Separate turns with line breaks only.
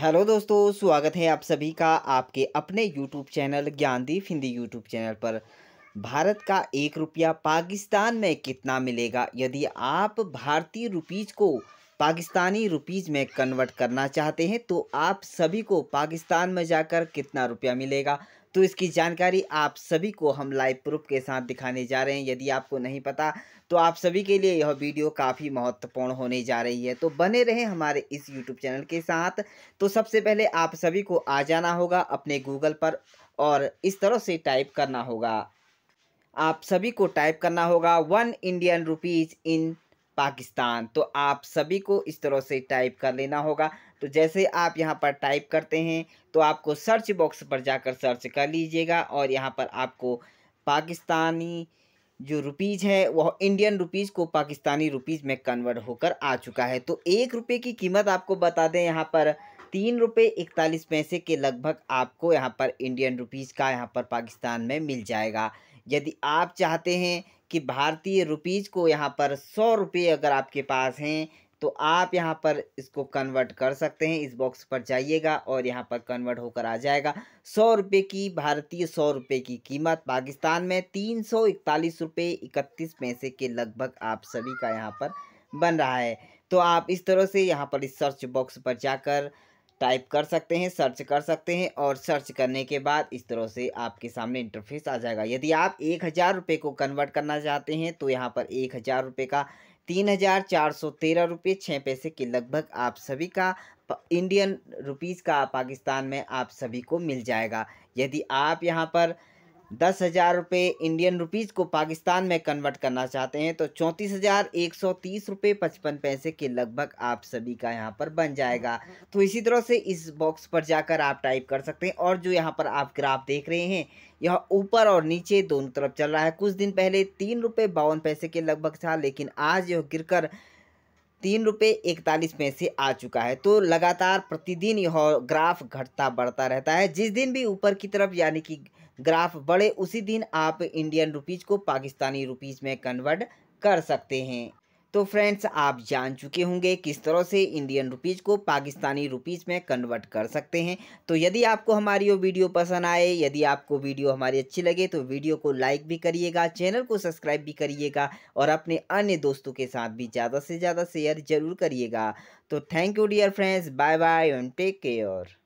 hello दोस्तों स्वागत है आप सभी का आपके अपने YouTube channel Gyandeep Hindi YouTube channel पर भारत का एक रुपया पाकिस्तान में कितना मिलेगा यदि आप भारतीय रुपीज़ को पाकिस्तानी रुपीज़ में कन्वर्ट करना चाहते हैं तो आप सभी को पाकिस्तान में जाकर कितना रुपया मिलेगा तो इसकी जानकारी आप सभी को हम लाइव प्रूफ के साथ दिखाने जा रहे हैं यदि आपको नहीं पता तो आप सभी के लिए यह वीडियो काफ़ी महत्वपूर्ण होने जा रही है तो बने रहें हमारे इस यूट्यूब चैनल के साथ तो सबसे पहले आप सभी को आ जाना होगा अपने गूगल पर और इस तरह से टाइप करना होगा आप सभी को टाइप करना होगा one Indian rupees in Pakistan तो आप सभी को इस तरह से टाइप कर लेना होगा तो जैसे आप यहाँ पर टाइप करते हैं तो आपको सर्च बॉक्स पर जाकर सर्च कर लीजिएगा और यहाँ पर आपको पाकिस्तानी जो रुपीज़ है वह इंडियन रुपीज़ को पाकिस्तानी रुपीज़ में कन्वर्ट होकर आ चुका है तो एक रुपये की कीमत आपको बता दें यहाँ पर तीन रुपये इकतालीस पैसे के लगभग आपको यहाँ पर इंडियन रुपीज़ का यहाँ पर पाकिस्तान में मिल जाएगा यदि आप चाहते हैं कि भारतीय रुपीज़ को यहाँ पर सौ रुपये अगर आपके पास हैं तो आप यहाँ पर इसको कन्वर्ट कर सकते हैं इस बॉक्स पर जाइएगा और यहाँ पर कन्वर्ट होकर आ जाएगा सौ रुपये की भारतीय सौ रुपये की कीमत पाकिस्तान में तीन सौ इकतालीस रुपये इकतीस पैसे के लगभग आप सभी का यहाँ पर बन रहा है तो आप इस तरह से यहाँ पर इस सर्च बॉक्स पर जाकर टाइप कर सकते हैं सर्च कर सकते हैं और सर्च करने के बाद इस तरह से आपके सामने इंटरफेस आ जाएगा यदि आप एक हज़ार रुपये को कन्वर्ट करना चाहते हैं तो यहाँ पर एक हज़ार रुपये का तीन हज़ार चार सौ तेरह रुपये छः पैसे के लगभग आप सभी का इंडियन रुपीज़ का पाकिस्तान में आप सभी को मिल जाएगा यदि आप यहाँ पर दस हज़ार रुपये इंडियन रुपीज़ को पाकिस्तान में कन्वर्ट करना चाहते हैं तो चौंतीस हज़ार एक सौ तीस रुपये पचपन पैसे के लगभग आप सभी का यहाँ पर बन जाएगा तो इसी तरह से इस बॉक्स पर जाकर आप टाइप कर सकते हैं और जो यहाँ पर आप ग्राफ देख रहे हैं यह ऊपर और नीचे दोनों तरफ चल रहा है कुछ दिन पहले तीन रुपये बावन पैसे के लगभग था लेकिन आज यह गिर कर तीन रुपये इकतालीस पैसे आ चुका है तो लगातार प्रतिदिन यह ग्राफ घटता बढ़ता रहता है जिस दिन भी ऊपर की तरफ यानी कि ग्राफ बढ़े उसी दिन आप इंडियन रुपीज़ को पाकिस्तानी रुपीज़ में कन्वर्ट कर सकते हैं तो फ्रेंड्स आप जान चुके होंगे किस तरह से इंडियन रुपीज़ को पाकिस्तानी रुपीज़ में कन्वर्ट कर सकते हैं तो यदि आपको हमारी वो वीडियो पसंद आए यदि आपको वीडियो हमारी अच्छी लगे तो वीडियो को लाइक भी करिएगा चैनल को सब्सक्राइब भी करिएगा और अपने अन्य दोस्तों के साथ भी ज़्यादा से ज़्यादा शेयर जरूर करिएगा तो thank you dear friends bye bye and take care